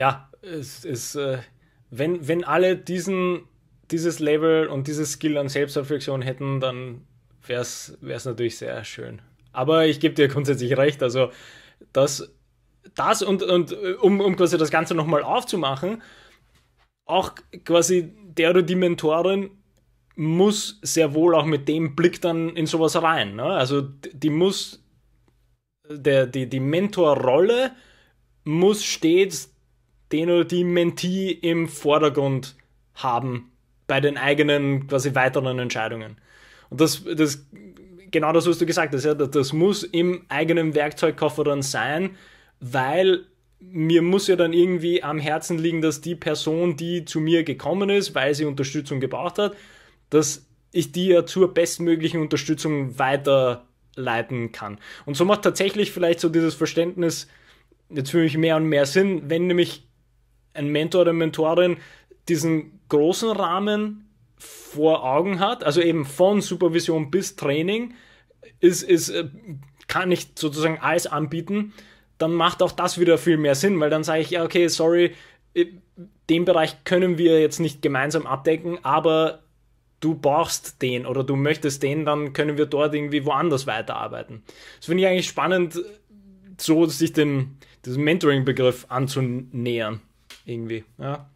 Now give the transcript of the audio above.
ja, es ist, äh, wenn, wenn alle diesen, dieses Level und dieses Skill an Selbstreflexion hätten, dann wäre es natürlich sehr schön. Aber ich gebe dir grundsätzlich recht, also das, das und, und äh, um, um quasi das Ganze nochmal aufzumachen, auch quasi der oder die Mentorin muss sehr wohl auch mit dem Blick dann in sowas rein. Ne? Also die muss, der, die, die Mentorrolle muss stets den oder die Mentee im Vordergrund haben bei den eigenen quasi weiteren Entscheidungen. Und das, das genau das, was du gesagt hast, ja, das muss im eigenen Werkzeugkoffer dann sein, weil mir muss ja dann irgendwie am Herzen liegen, dass die Person, die zu mir gekommen ist, weil sie Unterstützung gebraucht hat, dass ich die ja zur bestmöglichen Unterstützung weiterleiten kann. Und so macht tatsächlich vielleicht so dieses Verständnis jetzt für mich mehr und mehr Sinn, wenn nämlich ein Mentor oder Mentorin diesen großen Rahmen vor Augen hat, also eben von Supervision bis Training, ist, ist, äh, kann ich sozusagen alles anbieten, dann macht auch das wieder viel mehr Sinn, weil dann sage ich, ja, okay, sorry, äh, den Bereich können wir jetzt nicht gemeinsam abdecken, aber du brauchst den oder du möchtest den, dann können wir dort irgendwie woanders weiterarbeiten. Das finde ich eigentlich spannend, so sich dem, diesem Mentoring-Begriff anzunähern irgendwie. Ja.